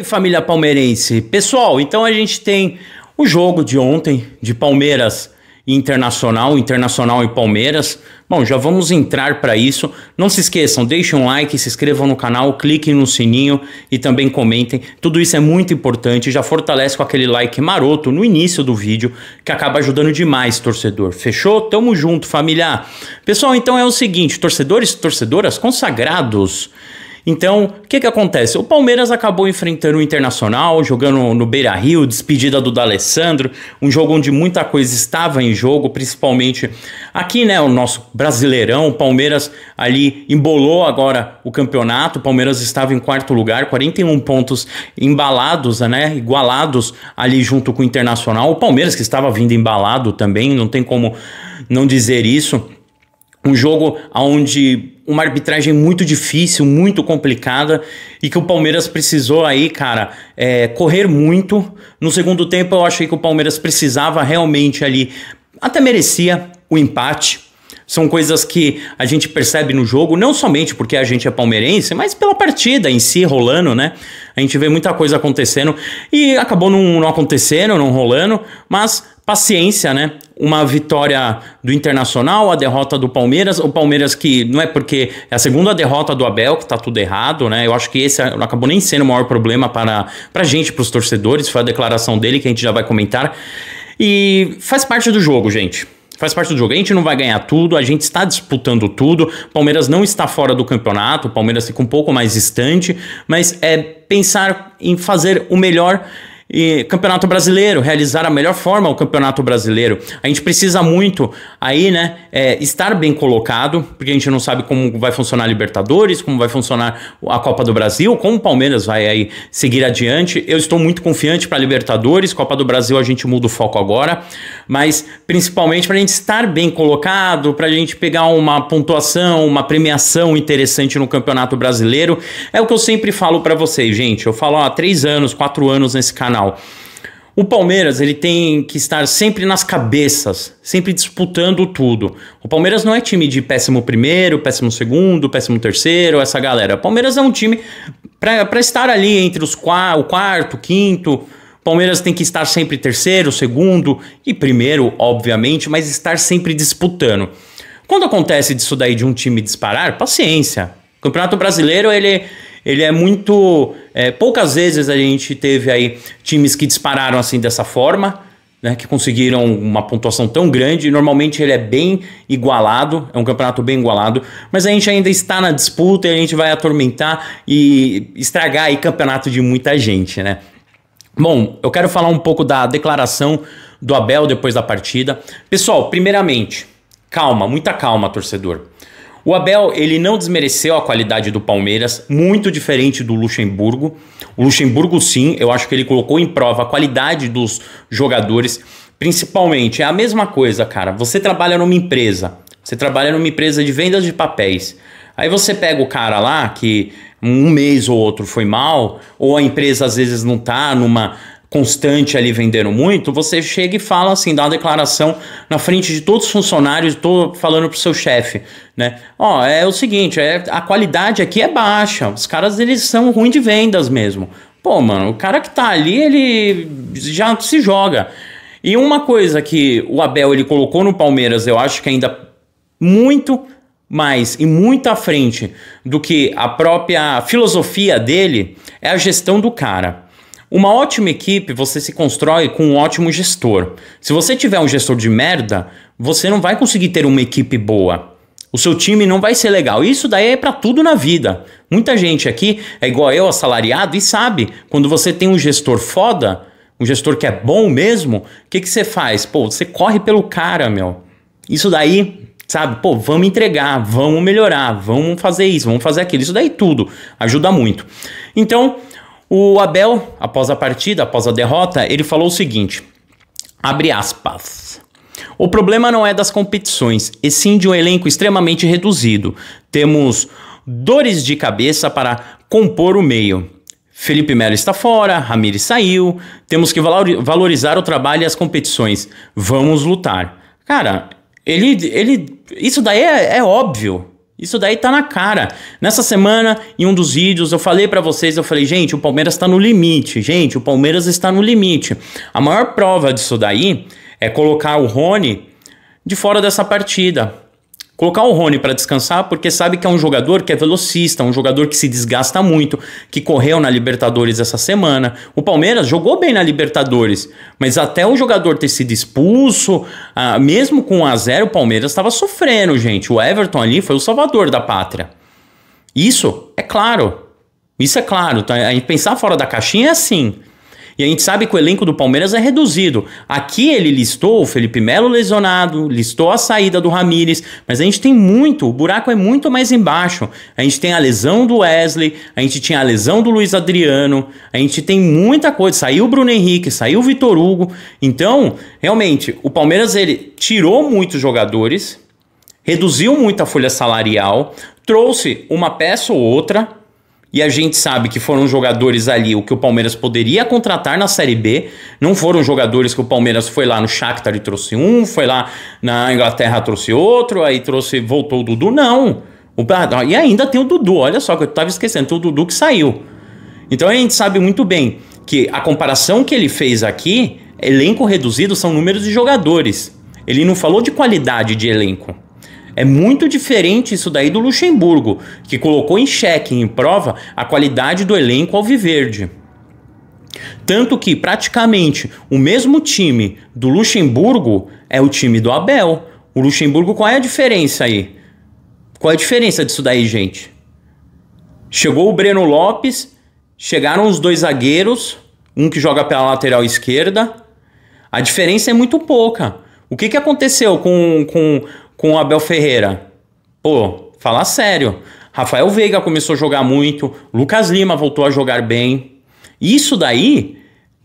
E família palmeirense, pessoal, então a gente tem o jogo de ontem de Palmeiras Internacional, Internacional e Palmeiras. Bom, já vamos entrar para isso. Não se esqueçam, deixem um like, se inscrevam no canal, cliquem no sininho e também comentem. Tudo isso é muito importante. Já fortalece com aquele like maroto no início do vídeo, que acaba ajudando demais, torcedor. Fechou? Tamo junto, familiar. Pessoal, então é o seguinte, torcedores e torcedoras consagrados. Então, o que, que acontece? O Palmeiras acabou enfrentando o Internacional, jogando no Beira Rio, despedida do D'Alessandro, um jogo onde muita coisa estava em jogo, principalmente aqui, né? O nosso brasileirão, o Palmeiras ali embolou agora o campeonato, o Palmeiras estava em quarto lugar, 41 pontos embalados, né? Igualados ali junto com o Internacional. O Palmeiras que estava vindo embalado também, não tem como não dizer isso. Um jogo onde uma arbitragem muito difícil, muito complicada e que o Palmeiras precisou aí, cara, é, correr muito. No segundo tempo, eu achei que o Palmeiras precisava realmente ali, até merecia o empate. São coisas que a gente percebe no jogo, não somente porque a gente é palmeirense, mas pela partida em si rolando, né? A gente vê muita coisa acontecendo e acabou não, não acontecendo, não rolando, mas paciência, né? uma vitória do Internacional, a derrota do Palmeiras, o Palmeiras que não é porque é a segunda derrota do Abel que tá tudo errado, né? Eu acho que esse acabou nem sendo o maior problema para a gente, para os torcedores, foi a declaração dele que a gente já vai comentar. E faz parte do jogo, gente faz parte do jogo. A gente não vai ganhar tudo, a gente está disputando tudo. Palmeiras não está fora do campeonato, o Palmeiras fica um pouco mais distante, mas é pensar em fazer o melhor e Campeonato Brasileiro, realizar a melhor forma o Campeonato Brasileiro. A gente precisa muito aí, né, é, estar bem colocado, porque a gente não sabe como vai funcionar a Libertadores, como vai funcionar a Copa do Brasil, como o Palmeiras vai aí seguir adiante. Eu estou muito confiante para Libertadores, Copa do Brasil a gente muda o foco agora, mas principalmente para a gente estar bem colocado, para a gente pegar uma pontuação, uma premiação interessante no Campeonato Brasileiro. É o que eu sempre falo para vocês, gente. Eu falo há três anos, quatro anos nesse canal final. O Palmeiras ele tem que estar sempre nas cabeças, sempre disputando tudo. O Palmeiras não é time de péssimo primeiro, péssimo segundo, péssimo terceiro, essa galera. O Palmeiras é um time para estar ali entre os qua o quarto, quinto. Palmeiras tem que estar sempre terceiro, segundo e primeiro, obviamente, mas estar sempre disputando. Quando acontece disso daí de um time disparar, paciência. O Campeonato Brasileiro ele ele é muito. É, poucas vezes a gente teve aí times que dispararam assim dessa forma. Né, que conseguiram uma pontuação tão grande. Normalmente ele é bem igualado, é um campeonato bem igualado, mas a gente ainda está na disputa e a gente vai atormentar e estragar aí campeonato de muita gente, né? Bom, eu quero falar um pouco da declaração do Abel depois da partida. Pessoal, primeiramente, calma, muita calma, torcedor. O Abel, ele não desmereceu a qualidade do Palmeiras, muito diferente do Luxemburgo. O Luxemburgo, sim, eu acho que ele colocou em prova a qualidade dos jogadores. Principalmente, é a mesma coisa, cara. Você trabalha numa empresa, você trabalha numa empresa de vendas de papéis. Aí você pega o cara lá que um mês ou outro foi mal, ou a empresa às vezes não tá numa constante ali vendendo muito, você chega e fala assim, dá uma declaração na frente de todos os funcionários, tô falando pro seu chefe, né? Ó, é o seguinte, é, a qualidade aqui é baixa, os caras eles são ruins de vendas mesmo. Pô, mano, o cara que tá ali, ele já se joga. E uma coisa que o Abel ele colocou no Palmeiras, eu acho que ainda muito mais e muito à frente do que a própria filosofia dele é a gestão do cara. Uma ótima equipe você se constrói com um ótimo gestor. Se você tiver um gestor de merda, você não vai conseguir ter uma equipe boa. O seu time não vai ser legal. Isso daí é para tudo na vida. Muita gente aqui é igual eu, assalariado, e sabe, quando você tem um gestor foda, um gestor que é bom mesmo, o que, que você faz? Pô, você corre pelo cara, meu. Isso daí, sabe, pô, vamos entregar, vamos melhorar, vamos fazer isso, vamos fazer aquilo. Isso daí tudo ajuda muito. Então, o Abel, após a partida, após a derrota, ele falou o seguinte: abre aspas. O problema não é das competições, e sim de um elenco extremamente reduzido. Temos dores de cabeça para compor o meio. Felipe Melo está fora, Ramires saiu, temos que valorizar o trabalho e as competições. Vamos lutar. Cara, ele. ele isso daí é, é óbvio. Isso daí tá na cara. Nessa semana, em um dos vídeos, eu falei para vocês, eu falei, gente, o Palmeiras está no limite, gente, o Palmeiras está no limite. A maior prova disso daí é colocar o Rony de fora dessa partida. Colocar o Rony para descansar porque sabe que é um jogador que é velocista, um jogador que se desgasta muito, que correu na Libertadores essa semana. O Palmeiras jogou bem na Libertadores, mas até o jogador ter sido expulso, ah, mesmo com 1 a 0 o Palmeiras estava sofrendo, gente. O Everton ali foi o salvador da pátria. Isso é claro. Isso é claro. Tá? Pensar fora da caixinha é assim. E a gente sabe que o elenco do Palmeiras é reduzido. Aqui ele listou o Felipe Melo lesionado, listou a saída do Ramires, mas a gente tem muito, o buraco é muito mais embaixo. A gente tem a lesão do Wesley, a gente tinha a lesão do Luiz Adriano, a gente tem muita coisa. Saiu o Bruno Henrique, saiu o Vitor Hugo. Então, realmente, o Palmeiras ele tirou muitos jogadores, reduziu muito a folha salarial, trouxe uma peça ou outra e a gente sabe que foram jogadores ali o que o Palmeiras poderia contratar na Série B. Não foram jogadores que o Palmeiras foi lá no Shakhtar e trouxe um, foi lá na Inglaterra trouxe outro, aí trouxe voltou o Dudu. Não. O, e ainda tem o Dudu. Olha só que eu estava esquecendo, tem o Dudu que saiu. Então a gente sabe muito bem que a comparação que ele fez aqui, elenco reduzido são números de jogadores. Ele não falou de qualidade de elenco. É muito diferente isso daí do Luxemburgo, que colocou em xeque, em prova, a qualidade do elenco alviverde. Tanto que praticamente o mesmo time do Luxemburgo é o time do Abel. O Luxemburgo, qual é a diferença aí? Qual é a diferença disso daí, gente? Chegou o Breno Lopes, chegaram os dois zagueiros, um que joga pela lateral esquerda. A diferença é muito pouca. O que, que aconteceu com, com com o Abel Ferreira. Pô, falar sério. Rafael Veiga começou a jogar muito, Lucas Lima voltou a jogar bem. Isso daí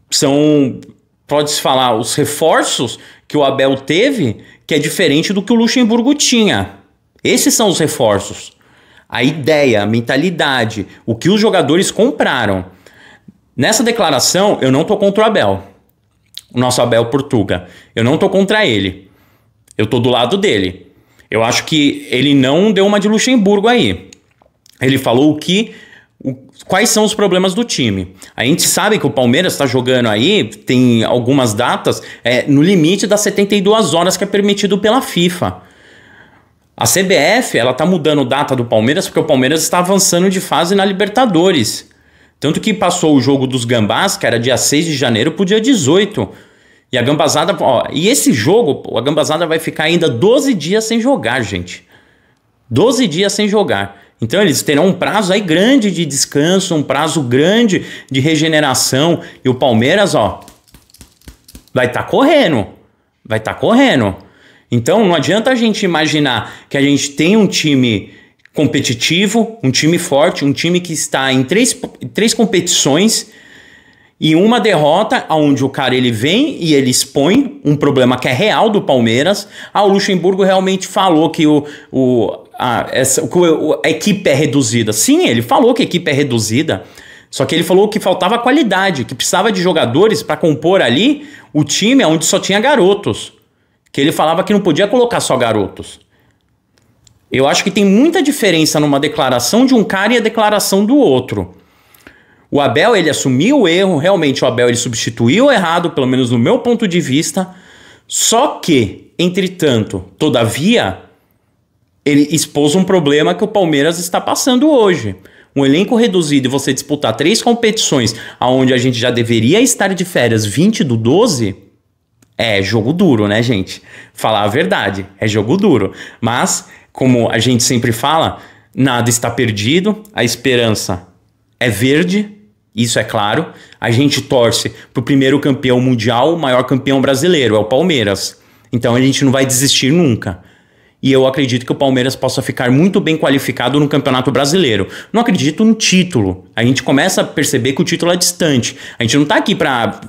são, pode-se falar, os reforços que o Abel teve, que é diferente do que o Luxemburgo tinha. Esses são os reforços. A ideia, a mentalidade, o que os jogadores compraram. Nessa declaração, eu não tô contra o Abel, o nosso Abel Portuga. Eu não tô contra ele. Eu tô do lado dele. Eu acho que ele não deu uma de Luxemburgo aí. Ele falou o que o, quais são os problemas do time. A gente sabe que o Palmeiras está jogando aí, tem algumas datas, é, no limite das 72 horas que é permitido pela FIFA. A CBF ela tá mudando data do Palmeiras porque o Palmeiras está avançando de fase na Libertadores. Tanto que passou o jogo dos Gambás, que era dia 6 de janeiro, para o dia 18. E a gambazada, ó, e esse jogo, a gambazada vai ficar ainda 12 dias sem jogar, gente. 12 dias sem jogar. Então eles terão um prazo aí grande de descanso, um prazo grande de regeneração. E o Palmeiras, ó, vai estar tá correndo. Vai estar tá correndo. Então não adianta a gente imaginar que a gente tem um time competitivo, um time forte, um time que está em três, três competições e uma derrota onde o cara ele vem e ele expõe um problema que é real do Palmeiras. Ah, o Luxemburgo realmente falou que o, o, a, essa, o, a equipe é reduzida. Sim, ele falou que a equipe é reduzida. Só que ele falou que faltava qualidade, que precisava de jogadores para compor ali o time onde só tinha garotos. Que ele falava que não podia colocar só garotos. Eu acho que tem muita diferença numa declaração de um cara e a declaração do outro. O Abel, ele assumiu o erro, realmente o Abel ele substituiu errado, pelo menos no meu ponto de vista. Só que, entretanto, todavia, ele expôs um problema que o Palmeiras está passando hoje. Um elenco reduzido e você disputar três competições aonde a gente já deveria estar de férias 20 do 12, é jogo duro, né, gente? Falar a verdade, é jogo duro. Mas, como a gente sempre fala, nada está perdido, a esperança é verde, isso é claro. A gente torce para o primeiro campeão mundial, o maior campeão brasileiro, é o Palmeiras. Então a gente não vai desistir nunca. E eu acredito que o Palmeiras possa ficar muito bem qualificado no Campeonato Brasileiro. Não acredito no título. A gente começa a perceber que o título é distante. A gente não está aqui para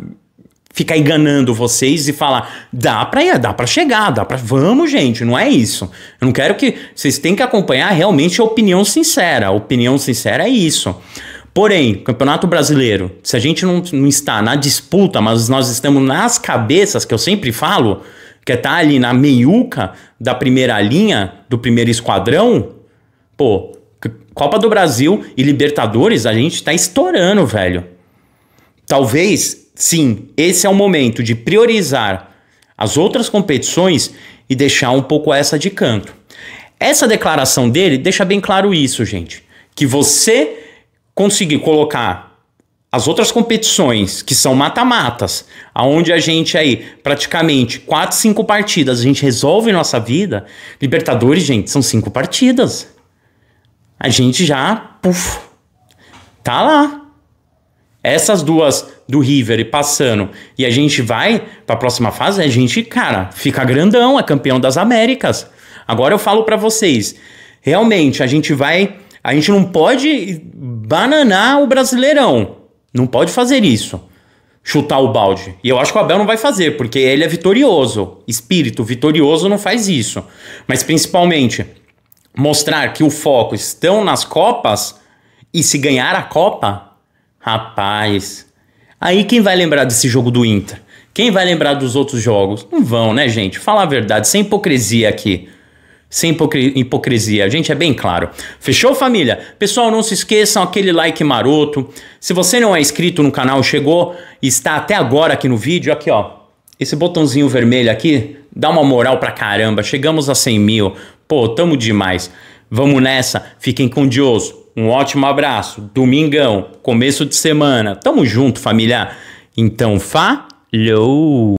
ficar enganando vocês e falar dá para ir, dá para chegar, dá para vamos gente, não é isso. Eu não quero que vocês tenham que acompanhar realmente a opinião sincera. A opinião sincera é isso. Porém, Campeonato Brasileiro, se a gente não, não está na disputa, mas nós estamos nas cabeças, que eu sempre falo, que é tá ali na meiuca da primeira linha, do primeiro esquadrão, pô, Copa do Brasil e Libertadores, a gente tá estourando, velho. Talvez, sim, esse é o momento de priorizar as outras competições e deixar um pouco essa de canto. Essa declaração dele deixa bem claro isso, gente, que você conseguir colocar as outras competições, que são mata-matas, aonde a gente aí, praticamente, quatro, cinco partidas, a gente resolve nossa vida. Libertadores, gente, são cinco partidas. A gente já, puf, tá lá. Essas duas do River e passando, e a gente vai para a próxima fase, a gente, cara, fica grandão, é campeão das Américas. Agora eu falo para vocês, realmente, a gente vai, a gente não pode bananar o Brasileirão. Não pode fazer isso. Chutar o balde. E eu acho que o Abel não vai fazer, porque ele é vitorioso. Espírito vitorioso não faz isso. Mas principalmente, mostrar que o foco estão nas Copas e se ganhar a Copa, rapaz. Aí quem vai lembrar desse jogo do Inter? Quem vai lembrar dos outros jogos? Não vão, né, gente? falar a verdade, sem hipocrisia aqui sem hipocrisia. a Gente, é bem claro. Fechou, família? Pessoal, não se esqueçam aquele like maroto. Se você não é inscrito no canal, chegou e está até agora aqui no vídeo, aqui ó, esse botãozinho vermelho aqui dá uma moral pra caramba. Chegamos a 100 mil. Pô, tamo demais. Vamos nessa. Fiquem com Deus. Um ótimo abraço. Domingão, começo de semana. Tamo junto, família. Então, falou!